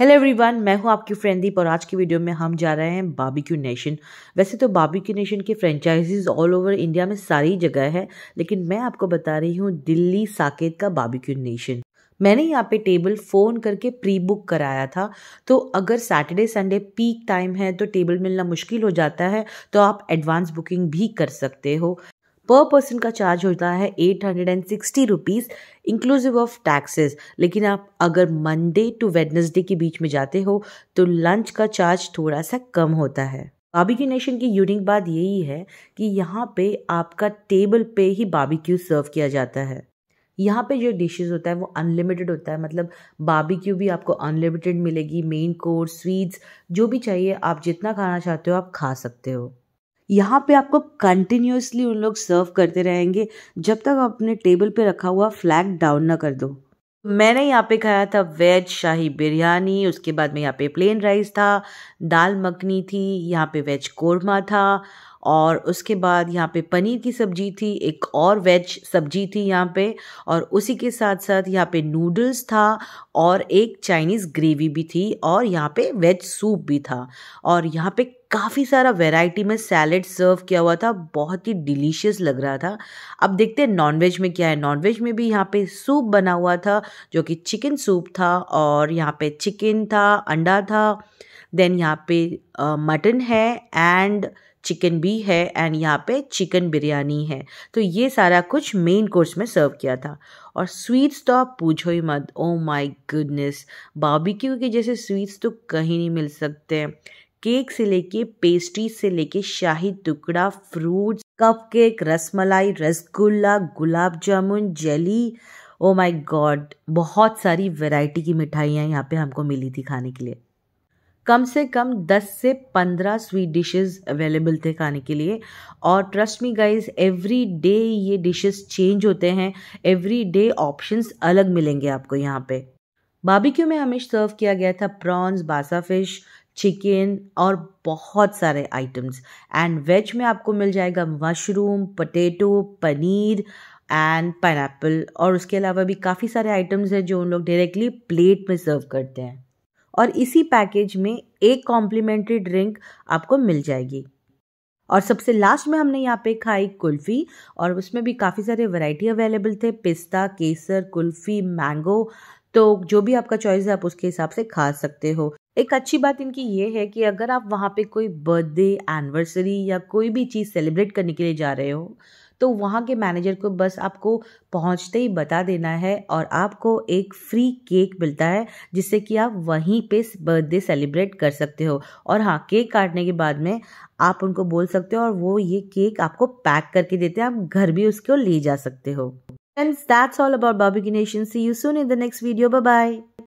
hello everyone मैं हूं आपकी दीप और आज की वीडियो में हम जा रहे हैं बाबीक्यू नेशन वैसे तो बाबीक्यू नेशन के फ्रेंचाइजीज ऑल ओवर इंडिया में सारी जगह है लेकिन मैं आपको बता रही हूं दिल्ली साकेत का बाबीक्यू नेशन मैंने यहाँ पे टेबल फ़ोन करके प्री बुक कराया था तो अगर सैटरडे संडे पीक टाइम है तो टेबल मिलना मुश्किल हो जाता है तो आप एडवांस बुकिंग भी कर सकते हो पर पर्सन का चार्ज होता है eight hundred and sixty rupees inclusive of taxes लेकिन आप अगर मंडे टू वेडनेसडे के बीच में जाते हो तो लंच का चार्ज थोड़ा सा कम होता है बाबिक्यू नेशन की यूनिक बात यही है कि यहाँ पे आपका टेबल पे ही बाबिक्यू सर्व किया जाता है यहाँ पे जो डिशेस होता है वो अनलिमिटेड होता है मतलब बाबिक्यू भी आपको अनलिमिटेड मिलेगी मेन कोर्स स्वीट्स जो भी चाहिए आप जितना खाना चाहते हो आप खा सकते हो यहाँ पे आपको कंटिन्यूसली उन लोग सर्व करते रहेंगे जब तक आप अपने टेबल पे रखा हुआ फ्लैग डाउन ना कर दो मैंने यहाँ पे खाया था वेज शाही बिरयानी उसके बाद में यहाँ पे प्लेन राइस था दाल मखनी थी यहाँ पे वेज कोरमा था और उसके बाद यहाँ पे पनीर की सब्जी थी एक और वेज सब्जी थी यहाँ पे और उसी के साथ साथ यहाँ पे नूडल्स था और एक चाइनीज़ ग्रेवी भी थी और यहाँ पे वेज सूप भी था और यहाँ पे काफ़ी सारा वैरायटी में सैलेड सर्व किया हुआ था बहुत ही डिलीशियस लग रहा था अब देखते हैं नॉनवेज में क्या है नॉनवेज में भी यहाँ पे सूप बना हुआ था जो कि चिकन सूप था और यहाँ पे चिकन था अंडा था देन यहाँ पे मटन है एंड चिकन भी है एंड यहाँ पे चिकन बिरयानी है तो ये सारा कुछ मेन कोर्स में सर्व किया था और स्वीट्स तो आप पूछो ही मत ओ माय गुडनेस बाबी के जैसे स्वीट्स तो कहीं नहीं मिल सकते केक से लेके पेस्ट्री से लेके shahi tukda fruits cup cake rasmalai rasgulla gulab jamun jelly oh oh my god बहुत सारी वैरायटी की मिठाइयाँ यहाँ पे हमको मिली थी खाने के लिए कम से कम 10 से 15 स्वीट डिशेस अवेलेबल थे खाने के लिए और trust me guys every day ये डिशेस चेंज होते हैं एवरी डे ऑप्शंस अलग मिलेंगे आपको यहाँ पे बाबी में हमें सर्व किया गया था प्रॉन्स बासा फिश चिकन और बहुत सारे आइटम्स एंड वेज में आपको मिल जाएगा mushroom potato paneer and pine और उसके अलावा भी काफ़ी सारे आइटम्स हैं जो उन लोग डायरेक्टली प्लेट में सर्व करते हैं और इसी पैकेज में एक कॉम्प्लीमेंट्री ड्रिंक आपको मिल जाएगी और सबसे लास्ट में हमने यहाँ पे खाई कुल्फ़ी और उसमें भी काफ़ी सारे वैरायटी अवेलेबल थे पिस्ता केसर कुल्फ़ी मैंगो तो जो भी आपका चॉइस है आप उसके हिसाब से खा सकते हो एक अच्छी बात इनकी ये है कि अगर आप वहाँ पे कोई बर्थडे एनिवर्सरी या कोई भी चीज़ सेलिब्रेट करने के लिए जा रहे हो तो वहाँ के मैनेजर को बस आपको पहुँचते ही बता देना है और आपको एक फ्री केक मिलता है जिससे कि आप वहीं पे बर्थडे सेलिब्रेट कर सकते हो और हाँ केक काटने के बाद में आप उनको बोल सकते हो और वो ये केक आपको पैक करके देते हैं आप घर भी उसको ले जा सकते हो friends that's all about barbeque nation see you soon in the next video bye bye